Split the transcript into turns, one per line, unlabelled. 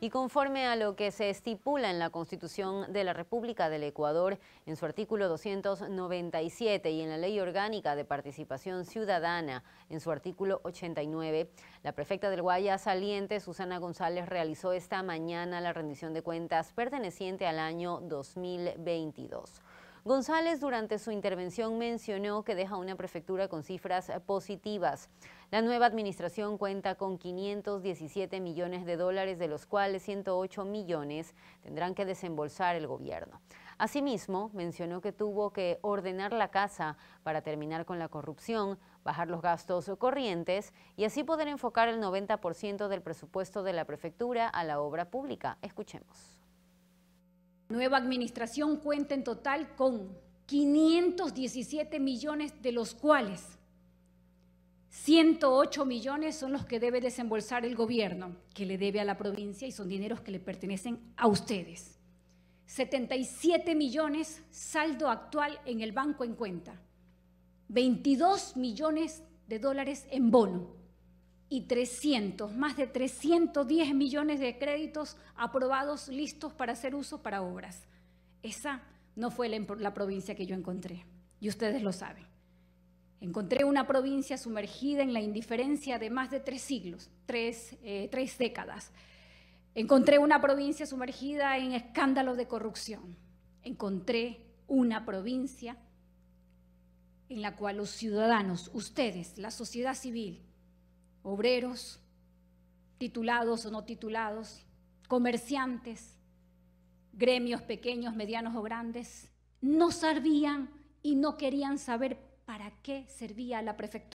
y conforme a lo que se estipula en la Constitución de la República del Ecuador, en su artículo 297 y en la Ley Orgánica de Participación Ciudadana, en su artículo 89, la prefecta del Guaya saliente, Susana González, realizó esta mañana la rendición de cuentas perteneciente al año 2022. González durante su intervención mencionó que deja una prefectura con cifras eh, positivas. La nueva administración cuenta con 517 millones de dólares, de los cuales 108 millones tendrán que desembolsar el gobierno. Asimismo, mencionó que tuvo que ordenar la casa para terminar con la corrupción, bajar los gastos corrientes y así poder enfocar el 90% del presupuesto de la prefectura a la obra pública. Escuchemos
nueva administración cuenta en total con 517 millones, de los cuales 108 millones son los que debe desembolsar el gobierno, que le debe a la provincia y son dineros que le pertenecen a ustedes. 77 millones saldo actual en el banco en cuenta. 22 millones de dólares en bono y 300, más de 310 millones de créditos aprobados, listos para hacer uso para obras. Esa no fue la, provincia que yo encontré, y ustedes lo saben. Encontré una provincia sumergida en la indiferencia de más de tres siglos, tres, eh, tres décadas. Encontré una provincia sumergida en escándalos de corrupción. Encontré una provincia en la cual los ciudadanos, ustedes, la sociedad civil, obreros, titulados o no titulados, comerciantes, gremios pequeños, medianos o grandes, no servían y no querían saber para qué servía la prefectura